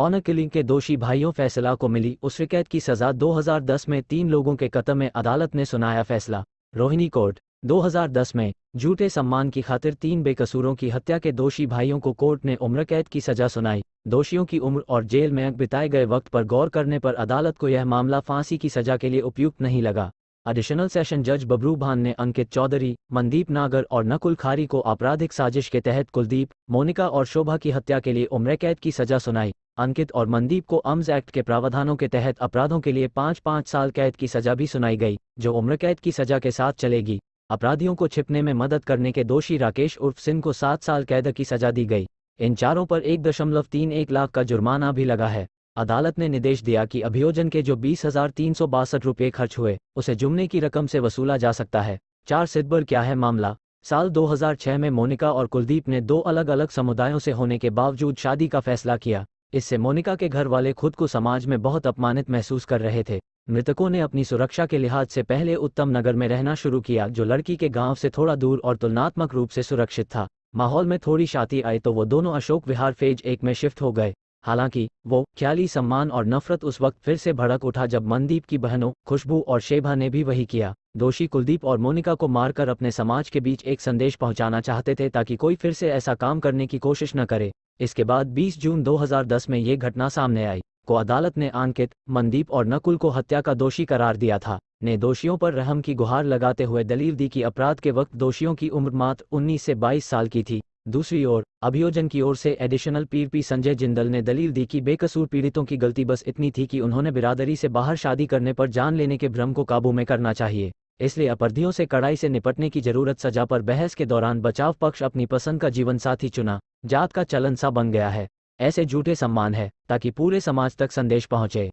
killing के दोषी भाइयों फैसला को मिली उस रिकैत की सजा 2010 में तीन लोगों के कत्ल में अदालत ने सुनाया फैसला रोहिणी कोर्ट 2010 में झूठे सम्मान की खातिर तीन बेकसूरों की हत्या के दोषी भाइयों को कोर्ट ने उम्र कैद की सजा सुनाई दोषियों की उम्र और जेल में बिताए गए वक्त पर गौर करने पर अदालत को यह मामला फांसी की सजा के लिए उपयुक्त नहीं लगा एडिशनल सेशन जज बबरू भान ने अंकित चौधरी मनदीप नागर और नकुल खारी को आपराधिक साजिश के तहत कुलदीप मोनिका और शोभा की हत्या के लिए उम्र कैद की सजा सुनाई अंकित और मनदीप को अम्स एक्ट के प्रावधानों के तहत अपराधों के लिए पाँच पाँच साल कैद की सजा भी सुनाई गई जो उम्र कैद की सजा के साथ चलेगी अपराधियों को छिपने में मदद करने के दोषी राकेश उर्फ सिंह को सात साल कैद की सजा दी गई इन चारों पर एक दशमलव तीन एक लाख का जुर्माना भी लगा है अदालत ने निर्देश दिया कि अभियोजन के जो बीस हजार तीन सौ बासठ रुपये खर्च हुए उसे जुमने की रकम से वसूला जा सकता है चार सिद्बर क्या है मामला साल 2006 में मोनिका और कुलदीप ने दो अलग अलग समुदायों से होने के बावजूद शादी का फैसला किया इससे मोनिका के घर वाले खुद को समाज में बहुत अपमानित महसूस कर रहे थे मृतकों ने अपनी सुरक्षा के लिहाज से पहले उत्तम नगर में रहना शुरू किया जो लड़की के गांव से थोड़ा दूर और तुलनात्मक रूप से सुरक्षित था माहौल में थोड़ी शांति आई तो वो दोनों अशोक विहार फेज एक में शिफ्ट हो गए हालांकि वो ख्याली सम्मान और नफरत उस वक्त फिर से भड़क उठा जब मनदीप की बहनों खुशबू और शेभा ने भी वही किया दोषी कुलदीप और मोनिका को मारकर अपने समाज के बीच एक संदेश पहुंचाना चाहते थे ताकि कोई फिर से ऐसा काम करने की कोशिश न करे इसके बाद 20 जून 2010 में ये घटना सामने आई को अदालत ने अंकित मनदीप और नकुल को हत्या का दोषी करार दिया था ने दोषियों पर रहम की गुहार लगाते हुए दलील दी कि अपराध के वक्त दोषियों की उम्र मात्र 19 से 22 साल की थी दूसरी ओर अभियोजन की ओर से एडिशनल पीरपी संजय जिंदल ने दलील दी कि बेकसूर पीड़ितों की गलती बस इतनी थी कि उन्होंने बिरादरी से बाहर शादी करने पर जान लेने के भ्रम को काबू में करना चाहिए इसलिए अपराधियों से कड़ाई से निपटने की जरूरत सजा पर बहस के दौरान बचाव पक्ष अपनी पसंद का जीवन साथी चुना जात का चलन सा बन गया है ऐसे झूठे सम्मान है ताकि पूरे समाज तक संदेश पहुंचे